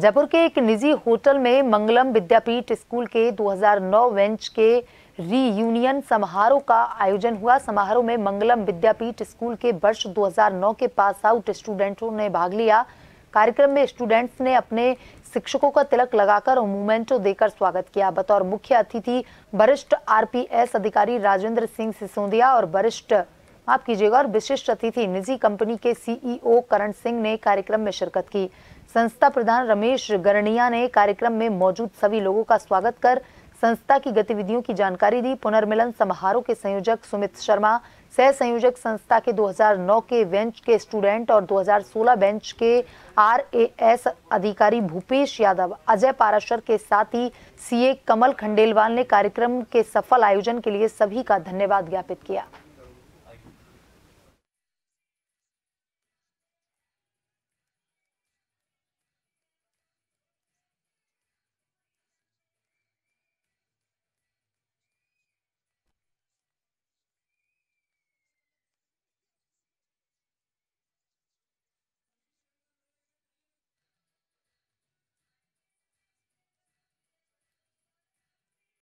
जयपुर के एक निजी होटल में मंगलम विद्यापीठ स्कूल के 2009 बेंच के रीयूनियन समारोह का आयोजन हुआ समारोह में मंगलम विद्यापीठ स्कूल के वर्ष 2009 के पास आउट स्टूडेंटों ने भाग लिया कार्यक्रम में स्टूडेंट्स ने अपने शिक्षकों का तिलक लगाकर और मोमेंटो देकर स्वागत किया बतौर मुख्य अतिथि वरिष्ठ आरपीएस अधिकारी राजेंद्र सिंह सिसोदिया और वरिष्ठ माफ कीजिएगा और विशिष्ट अतिथि निजी कंपनी के सीईओ e करण सिंह ने कार्यक्रम में शिरकत की संस्था प्रधान रमेश गरणिया ने कार्यक्रम में मौजूद सभी लोगों का स्वागत कर संस्था की गतिविधियों की जानकारी दी पुनर्मिलन समारोह के संयोजक सुमित शर्मा सह संयोजक संस्था के 2009 के बेंच के स्टूडेंट और 2016 बेंच के आरएएस अधिकारी भूपेश यादव अजय पाराशर के साथ ही सीए कमल खंडेलवाल ने कार्यक्रम के सफल आयोजन के लिए सभी का धन्यवाद ज्ञापित किया